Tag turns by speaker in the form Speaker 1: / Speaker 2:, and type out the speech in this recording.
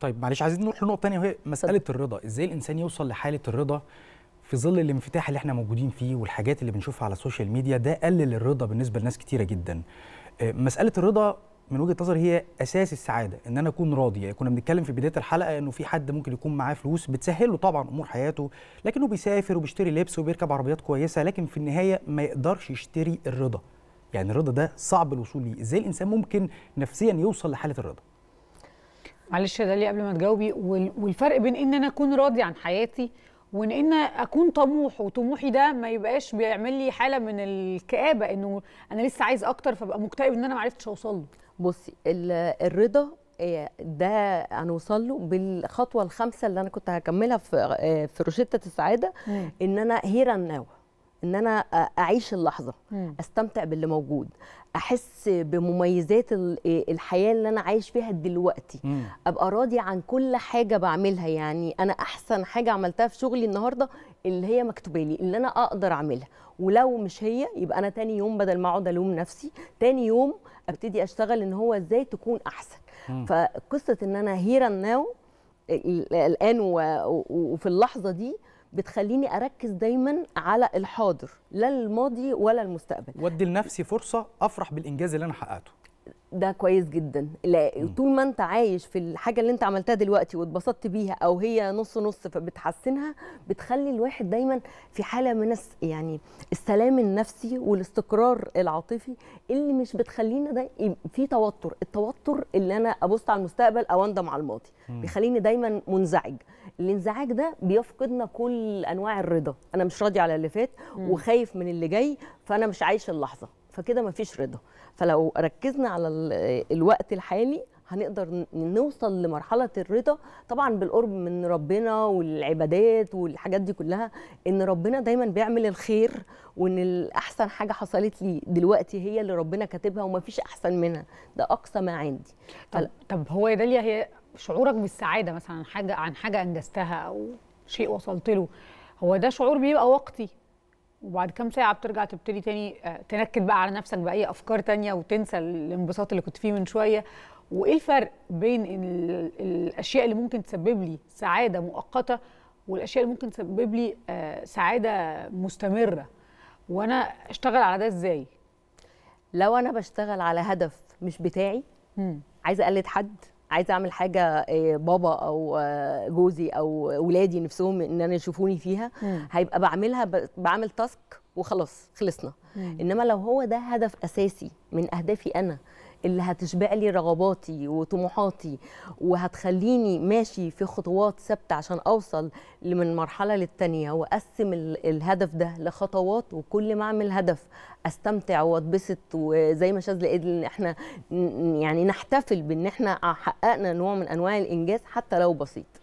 Speaker 1: طيب معلش عايزين نروح لنقطه ثانيه وهي مساله الرضا ازاي الانسان يوصل لحاله الرضا في ظل الانفتاح اللي احنا موجودين فيه والحاجات اللي بنشوفها على السوشيال ميديا ده قلل الرضا بالنسبه لناس كتيره جدا آه، مساله الرضا من وجهه نظري هي اساس السعاده ان انا اكون راضي يعني كنا بنتكلم في بدايه الحلقه انه في حد ممكن يكون معاه فلوس بتسهل له طبعا امور حياته لكنه بيسافر وبيشتري لبس وبيركب عربيات كويسه لكن في النهايه ما يقدرش يشتري الرضا يعني الرضا ده صعب الوصول ليه ازاي الانسان ممكن نفسيا يوصل لحاله الرضا معلش
Speaker 2: ده لي قبل ما تجاوبي والفرق بين ان انا اكون راضي عن حياتي وان انا اكون طموح وطموحي ده ما يبقاش بيعمل لي حاله من الكآبه انه انا لسه عايز اكتر فبقى مكتئب ان انا ما عرفتش اوصل له
Speaker 3: بصي الرضا آه، ده هنوصل له بالخطوه الخامسه اللي انا كنت هكملها في آه، في روشته السعاده ان انا هير ناو ان انا اعيش اللحظه مم. استمتع باللي موجود احس بمميزات إيه، الحياه اللي انا عايش فيها دلوقتي مم. ابقى راضي عن كل حاجه بعملها يعني انا احسن حاجه عملتها في شغلي النهارده اللي هي مكتوبه لي اللي انا اقدر اعملها ولو مش هي يبقى انا تاني يوم بدل ما اقعد الوم نفسي تاني يوم ابتدي اشتغل ان هو ازاي تكون احسن مم. فقصه ان انا هيرا ناو الان وفي اللحظه دي بتخليني اركز
Speaker 1: دايما على الحاضر
Speaker 3: لا الماضي ولا المستقبل
Speaker 1: وادي لنفسي فرصه افرح بالانجاز اللي انا حققته
Speaker 3: ده كويس جدا لا طول ما انت عايش في الحاجه اللي انت عملتها دلوقتي واتبسطت بيها او هي نص نص فبتحسنها بتخلي الواحد دايما في حاله من يعني السلام النفسي والاستقرار العاطفي اللي مش بتخلينا ده في توتر التوتر اللي انا ابص على المستقبل او اندم على الماضي بيخليني دايما منزعج الانزعاج ده بيفقدنا كل انواع الرضا انا مش راضي على اللي فات وخايف من اللي جاي فانا مش عايش اللحظه فكده مفيش رضا فلو ركزنا على الوقت الحالي هنقدر نوصل لمرحلة الرضا طبعا بالقرب من ربنا والعبادات والحاجات دي كلها ان ربنا دايما بيعمل الخير وان الاحسن حاجة حصلت لي دلوقتي هي اللي ربنا
Speaker 2: كاتبها ومفيش احسن منها ده اقصى ما عندي طب, فل... طب هو يا داليا هي شعورك بالسعادة مثلا حاجة عن حاجة انجزتها او شيء وصلت له هو ده شعور بيبقى وقتي وبعد كام ساعه بترجع تبتدي تاني آه، تنكد بقى على نفسك باي افكار تانية وتنسى الانبساط اللي كنت فيه من شويه وايه الفرق بين الاشياء اللي ممكن تسبب لي سعاده مؤقته والاشياء اللي ممكن تسبب لي آه، سعاده مستمره وانا اشتغل على ده ازاي لو انا
Speaker 3: بشتغل على هدف مش بتاعي عايزه اقلد حد عايزه اعمل حاجه آه، بابا او آه، جوزي او ولادي نفسهم ان انا يشوفوني فيها مم. هيبقى بعملها بعمل تاسك وخلاص خلصنا مم. انما لو هو ده هدف اساسي من اهدافي انا اللي هتشبع لي رغباتي وطموحاتي وهتخليني ماشي في خطوات ثابته عشان اوصل من مرحله للتانيه واقسم الهدف ده لخطوات وكل ما اعمل هدف استمتع واتبسط وزي ما شاذ لقيت ان احنا يعني نحتفل بان احنا حققنا نوع من انواع الانجاز حتى لو بسيط